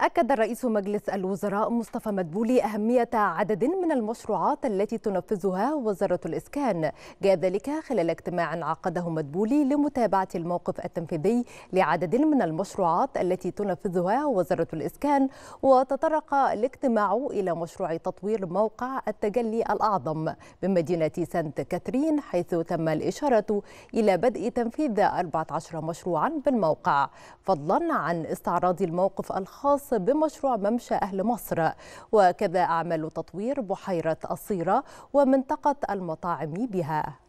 أكد رئيس مجلس الوزراء مصطفى مدبولي أهمية عدد من المشروعات التي تنفذها وزارة الإسكان جاء ذلك خلال اجتماع عقده مدبولي لمتابعة الموقف التنفيذي لعدد من المشروعات التي تنفذها وزارة الإسكان وتطرق الاجتماع إلى مشروع تطوير موقع التجلي الأعظم بمدينة سانت كاترين حيث تم الإشارة إلى بدء تنفيذ 14 مشروعا بالموقع فضلا عن استعراض الموقف الخاص الخاص بمشروع ممشى أهل مصر وكذا أعمال تطوير بحيرة الصيرة ومنطقة المطاعم بها